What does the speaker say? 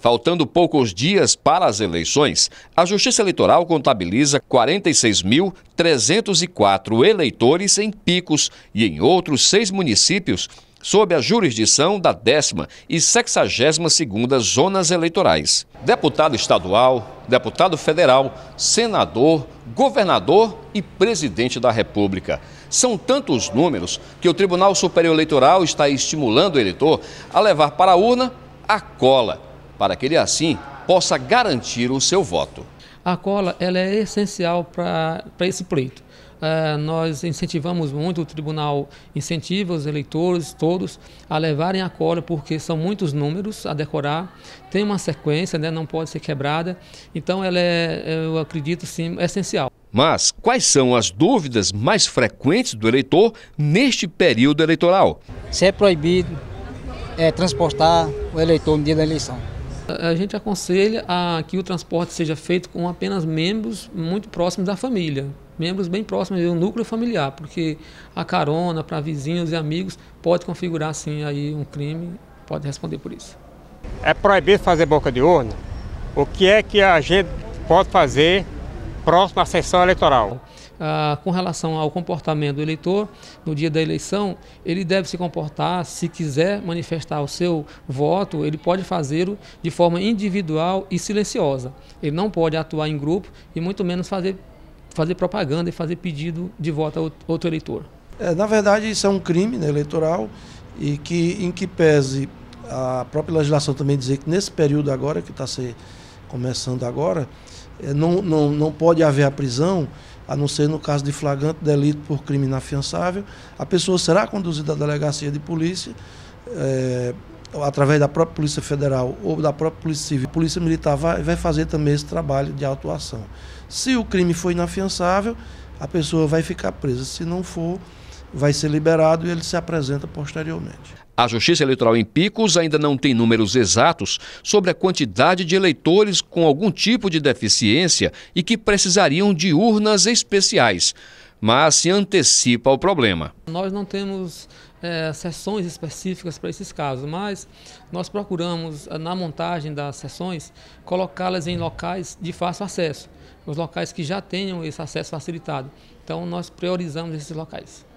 Faltando poucos dias para as eleições, a Justiça Eleitoral contabiliza 46.304 eleitores em Picos e em outros seis municípios sob a jurisdição da décima e 62ª zonas eleitorais. Deputado estadual, deputado federal, senador, governador e presidente da República. São tantos números que o Tribunal Superior Eleitoral está estimulando o eleitor a levar para a urna a cola para que ele assim possa garantir o seu voto. A cola ela é essencial para esse pleito. É, nós incentivamos muito, o tribunal incentiva os eleitores todos a levarem a cola, porque são muitos números a decorar, tem uma sequência, né, não pode ser quebrada, então ela é, eu acredito, sim, essencial. Mas quais são as dúvidas mais frequentes do eleitor neste período eleitoral? Se é proibido é, transportar o eleitor no dia da eleição. A gente aconselha a que o transporte seja feito com apenas membros muito próximos da família, membros bem próximos do núcleo familiar, porque a carona para vizinhos e amigos pode configurar sim aí um crime, pode responder por isso. É proibido fazer boca de urna? O que é que a gente pode fazer próximo à sessão eleitoral? ah, com relação ao comportamento do eleitor no dia da eleição, ele deve se comportar, se quiser manifestar o seu voto, ele pode fazê-lo de forma individual e silenciosa. Ele não pode atuar em grupo e muito menos fazer, fazer propaganda e fazer pedido de voto a outro eleitor. É, na verdade, isso é um crime né, eleitoral e que, em que pese a própria legislação também dizer que nesse período agora, que está começando agora, é, não, não, não pode haver a prisão, a não ser no caso de flagrante delito por crime inafiançável, a pessoa será conduzida à delegacia de polícia, é, através da própria Polícia Federal ou da própria Polícia Civil. A Polícia Militar vai, vai fazer também esse trabalho de autuação. Se o crime for inafiançável, a pessoa vai ficar presa. Se não for, vai ser liberado e ele se apresenta posteriormente. A Justiça Eleitoral em Picos ainda não tem números exatos sobre a quantidade de eleitores com algum tipo de deficiência e que precisariam de urnas especiais, mas se antecipa ao problema. Nós não temos é, sessões específicas para esses casos, mas nós procuramos, eh, na montagem das sessões, colocá-las em locais de fácil acesso, os locais que já tenham esse acesso facilitado. Então, nós priorizamos esses locais.